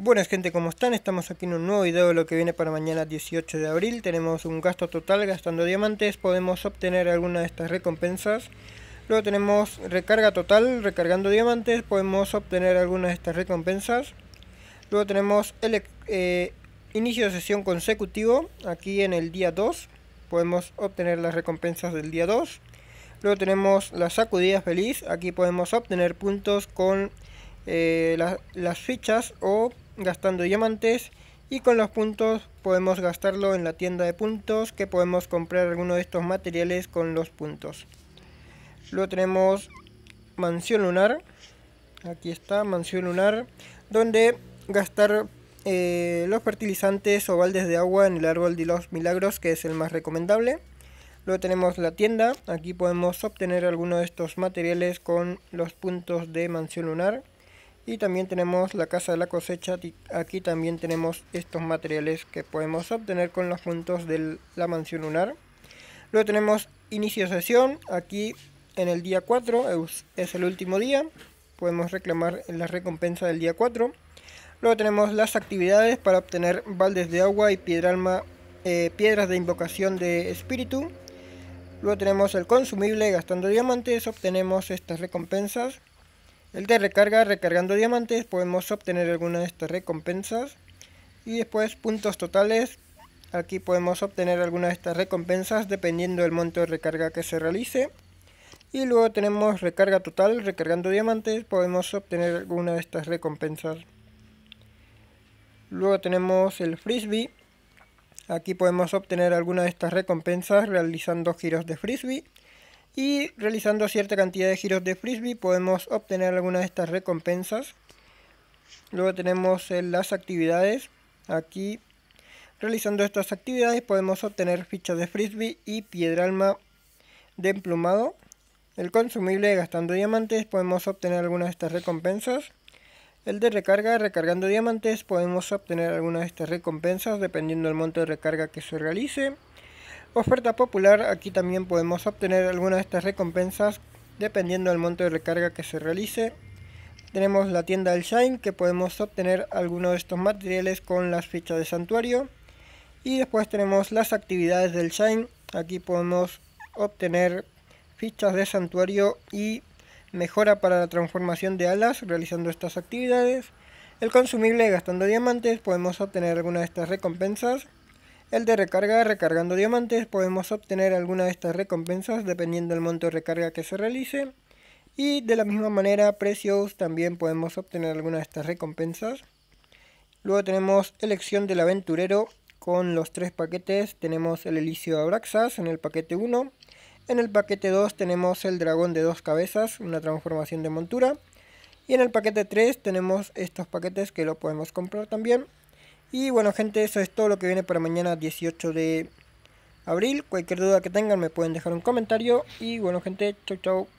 Buenas gente, ¿cómo están? Estamos aquí en un nuevo video de lo que viene para mañana 18 de abril. Tenemos un gasto total gastando diamantes, podemos obtener alguna de estas recompensas. Luego tenemos recarga total, recargando diamantes, podemos obtener algunas de estas recompensas. Luego tenemos el eh, inicio de sesión consecutivo, aquí en el día 2, podemos obtener las recompensas del día 2. Luego tenemos la sacudida feliz, aquí podemos obtener puntos con... Eh, las fichas o gastando diamantes y con los puntos podemos gastarlo en la tienda de puntos que podemos comprar alguno de estos materiales con los puntos. Luego tenemos Mansión Lunar, aquí está Mansión Lunar, donde gastar eh, los fertilizantes o baldes de agua en el árbol de los milagros que es el más recomendable. Luego tenemos la tienda, aquí podemos obtener alguno de estos materiales con los puntos de Mansión Lunar y también tenemos la casa de la cosecha aquí también tenemos estos materiales que podemos obtener con los puntos de la mansión lunar luego tenemos inicio sesión aquí en el día 4 es el último día podemos reclamar la recompensa del día 4 luego tenemos las actividades para obtener baldes de agua y piedra alma, eh, piedras de invocación de espíritu Luego tenemos el consumible, gastando diamantes obtenemos estas recompensas. El de recarga, recargando diamantes, podemos obtener alguna de estas recompensas. Y después puntos totales, aquí podemos obtener alguna de estas recompensas dependiendo del monto de recarga que se realice. Y luego tenemos recarga total, recargando diamantes, podemos obtener alguna de estas recompensas. Luego tenemos el frisbee. Aquí podemos obtener alguna de estas recompensas realizando giros de frisbee y realizando cierta cantidad de giros de frisbee podemos obtener algunas de estas recompensas. Luego tenemos eh, las actividades. Aquí realizando estas actividades podemos obtener fichas de frisbee y piedra alma de emplumado. El consumible gastando diamantes podemos obtener algunas de estas recompensas. El de recarga, recargando diamantes podemos obtener algunas de estas recompensas dependiendo del monto de recarga que se realice. Oferta popular, aquí también podemos obtener alguna de estas recompensas dependiendo del monto de recarga que se realice. Tenemos la tienda del Shine que podemos obtener algunos de estos materiales con las fichas de santuario. Y después tenemos las actividades del Shine, aquí podemos obtener fichas de santuario y mejora para la transformación de alas realizando estas actividades. El consumible gastando diamantes podemos obtener alguna de estas recompensas el de recarga, recargando diamantes, podemos obtener alguna de estas recompensas dependiendo del monto de recarga que se realice. Y de la misma manera, precios también podemos obtener alguna de estas recompensas. Luego tenemos elección del aventurero con los tres paquetes. Tenemos el Elicio de Abraxas en el paquete 1. En el paquete 2 tenemos el dragón de dos cabezas, una transformación de montura. Y en el paquete 3 tenemos estos paquetes que lo podemos comprar también. Y bueno gente, eso es todo lo que viene para mañana 18 de abril. Cualquier duda que tengan me pueden dejar un comentario. Y bueno gente, chau chau.